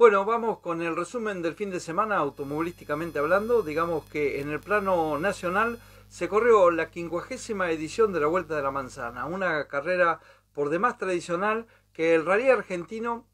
Bueno, vamos con el resumen del fin de semana automovilísticamente hablando. Digamos que en el plano nacional se corrió la quincuagésima edición de la Vuelta de la Manzana, una carrera por demás tradicional que el rally argentino,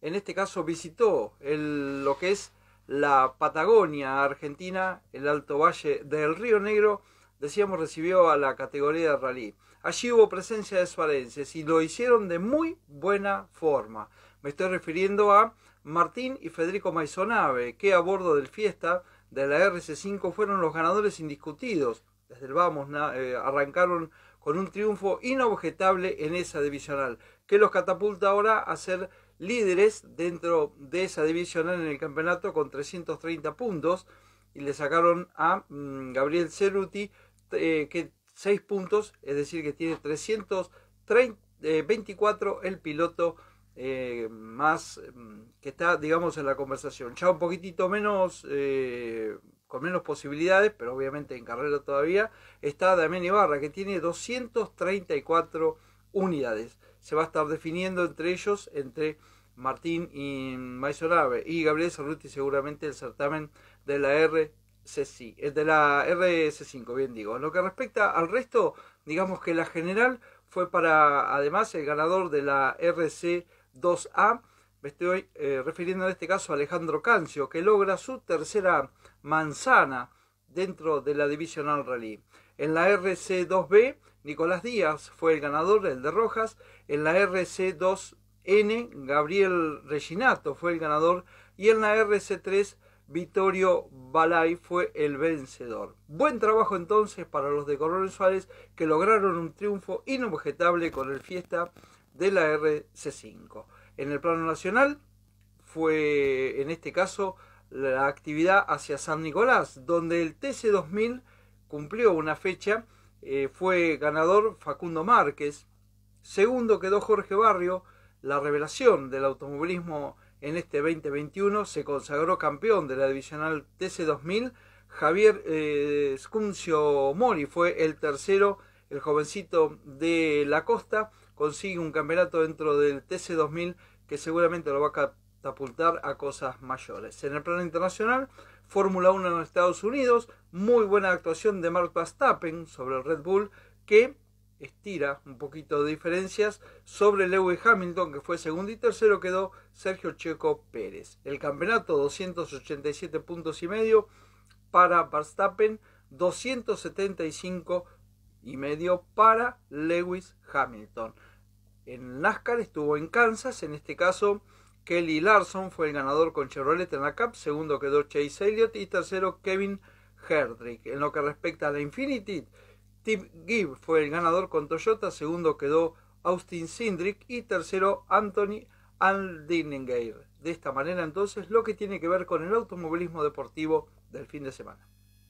en este caso, visitó el, lo que es la Patagonia argentina, el Alto Valle del Río Negro, decíamos recibió a la categoría de rally. Allí hubo presencia de suarenses y lo hicieron de muy buena forma. Me estoy refiriendo a Martín y Federico Maisonave, que a bordo del Fiesta de la RC5 fueron los ganadores indiscutidos. Desde el Vamos eh, arrancaron con un triunfo inobjetable en esa divisional, que los catapulta ahora a ser líderes dentro de esa divisional en el campeonato con 330 puntos y le sacaron a mm, Gabriel Ceruti eh, que 6 puntos, es decir que tiene 324 eh, el piloto eh, más mm, que está, digamos, en la conversación. Ya un poquitito menos, eh, con menos posibilidades, pero obviamente en carrera todavía, está Damián Ibarra, que tiene 234 unidades. Se va a estar definiendo entre ellos, entre Martín y Ave y Gabriel Cerruti seguramente el certamen de la R eh, de la RS5, bien digo. En lo que respecta al resto, digamos que la general fue para, además, el ganador de la RC 2A. Me estoy eh, refiriendo en este caso a Alejandro Cancio, que logra su tercera manzana dentro de la Divisional Rally. En la RC2B, Nicolás Díaz fue el ganador, el de Rojas. En la RC2N, Gabriel Reginato fue el ganador. Y en la RC3, Vittorio Balay fue el vencedor. Buen trabajo entonces para los de Coronel Suárez que lograron un triunfo inobjetable con el Fiesta de la RC5. En el plano nacional fue, en este caso, la actividad hacia San Nicolás, donde el TC2000 cumplió una fecha, eh, fue ganador Facundo Márquez, segundo quedó Jorge Barrio, la revelación del automovilismo en este 2021, se consagró campeón de la divisional TC2000, Javier eh, Mori fue el tercero el jovencito de la costa consigue un campeonato dentro del TC2000 que seguramente lo va a catapultar a cosas mayores. En el plano internacional, Fórmula 1 en los Estados Unidos, muy buena actuación de Mark Verstappen sobre el Red Bull que estira un poquito de diferencias sobre Lewis Hamilton que fue segundo y tercero quedó Sergio Checo Pérez. El campeonato 287 puntos y medio para Verstappen, 275 puntos y medio para Lewis Hamilton. En NASCAR estuvo en Kansas, en este caso Kelly Larson fue el ganador con Chevrolet en la Cup, segundo quedó Chase Elliott y tercero Kevin Herdrick. En lo que respecta a la Infinity, tim Gibb fue el ganador con Toyota, segundo quedó Austin Sindrick y tercero Anthony Aldininger. De esta manera entonces lo que tiene que ver con el automovilismo deportivo del fin de semana.